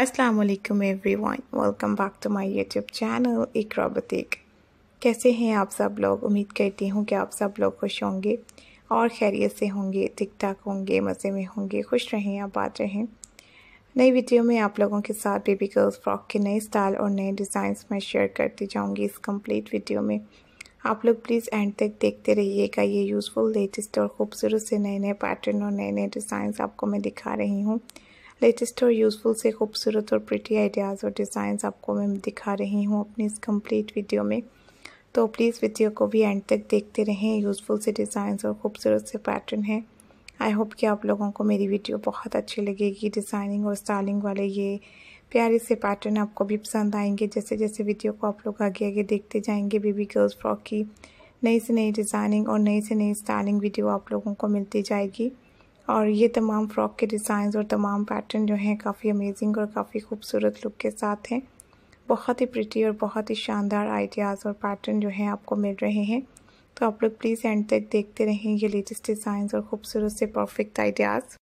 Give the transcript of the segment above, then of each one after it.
अस्सलाम everyone welcome back to my YouTube channel Iqra बतीक कैसे हैं आप सब लोग उम्मीद करती हूँ कि आप सब लोग खुश होंगे और खैरियत से होंगे ठीक ठाक होंगे मज़े में होंगे खुश रहें आप आ रहें नई वीडियो में आप लोगों के साथ बेबी गर्ल्स फ्रॉक के नए स्टाइल और नए डिज़ाइंस मैं शेयर करती जाऊँगी इस कम्प्लीट वीडियो में आप लोग प्लीज़ एंड तक देखते रहिएगा ये यूज़फुल लेटेस्ट और ख़ूबसूरत से नए नए पैटर्न और नए नए डिज़ाइंस आपको मैं दिखा रही हूँ लेटेस्ट और यूज़फुल से खूबसूरत और प्रिटी आइडियाज़ और डिज़ाइंस आपको मैं दिखा रही हूँ अपनी इस कंप्लीट वीडियो में तो प्लीज़ वीडियो को भी एंड तक देखते रहें यूज़फुल से डिज़ाइंस और ख़ूबसूरत से पैटर्न हैं आई होप कि आप लोगों को मेरी वीडियो बहुत अच्छी लगेगी डिज़ाइनिंग और स्टाइलिंग वाले ये प्यारे से पैटर्न आपको भी पसंद आएंगे जैसे जैसे वीडियो को आप लोग आगे आगे देखते जाएंगे बेबी गर्ल्स फ्रॉक की नई से नई डिज़ाइनिंग और नई से नई स्टाइलिंग वीडियो आप लोगों को मिलती जाएगी और ये तमाम फ़्रॉक के डिज़ाइंस और तमाम पैटर्न जो हैं काफ़ी अमेजिंग और काफ़ी खूबसूरत लुक के साथ हैं बहुत ही प्रिटी और बहुत ही शानदार आइडियाज़ और पैटर्न जो हैं आपको मिल रहे हैं तो आप लोग प्लीज़ एंड तक देखते रहें ये लेटेस्ट डिज़ाइंस और ख़ूबसूरत से परफेक्ट आइडियाज़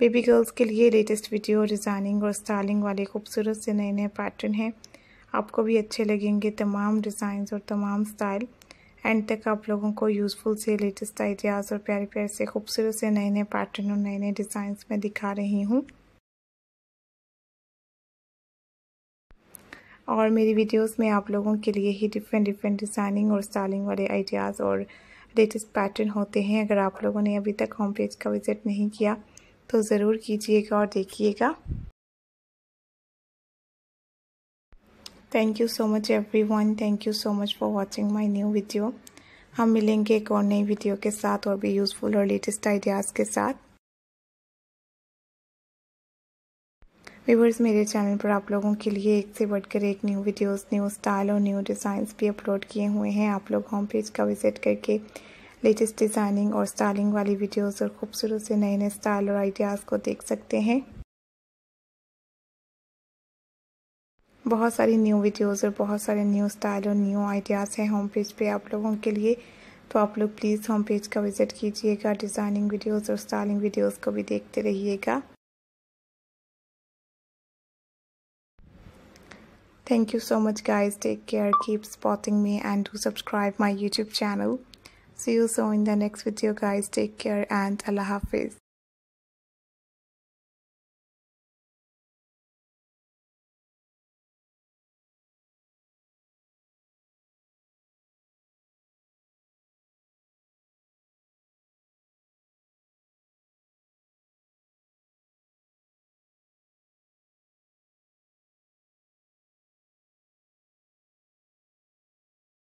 बेबी गर्ल्स के लिए लेटेस्ट वीडियो डिज़ाइनिंग और स्टाइलिंग वाले खूबसूरत से नए नए पैटर्न हैं आपको भी अच्छे लगेंगे तमाम डिज़ाइंस और तमाम स्टाइल एंड तक आप लोगों को यूज़फुल से लेटेस्ट आइडियाज़ और प्यारे प्यारे से खूबसूरत से नए नए पैटर्न और नए नए डिज़ाइंस में दिखा रही हूँ और मेरी वीडियोस में आप लोगों के लिए ही डिफरेंट डिफरेंट डिज़ाइनिंग और स्टाइलिंग वाले आइडियाज़ और लेटेस्ट पैटर्न होते हैं अगर आप लोगों ने अभी तक होम पेज का विज़िट नहीं किया तो ज़रूर कीजिएगा और देखिएगा thank you so much everyone thank you so much for watching my new video हम मिलेंगे एक और नई वीडियो के साथ और भी यूज़फुल और लेटेस्ट आइडियाज़ के साथ व्यूवर्स मेरे चैनल पर आप लोगों के लिए एक से बढ़कर एक न्यू वीडियोस न्यू स्टाइल और न्यू डिज़ाइंस भी अपलोड किए हुए हैं आप लोग होम पेज का विजिट करके लेटेस्ट डिज़ाइनिंग और स्टाइलिंग वाली वीडियोस और खूबसूरत से नए नए स्टाइल और आइडियाज़ को देख सकते हैं बहुत सारी न्यू वीडियोस और बहुत सारे न्यू स्टाइल और न्यू आइडियाज़ हैं होम पेज पे आप लोगों के लिए तो आप लोग प्लीज़ होम पेज का विज़िट कीजिएगा डिज़ाइनिंग वीडियोस और स्टाइलिंग वीडियोस को भी देखते रहिएगा Thank you so much guys. Take care. Keep spotting me and do subscribe my YouTube channel. See you soon in the next video guys. Take care and Allah Hafiz.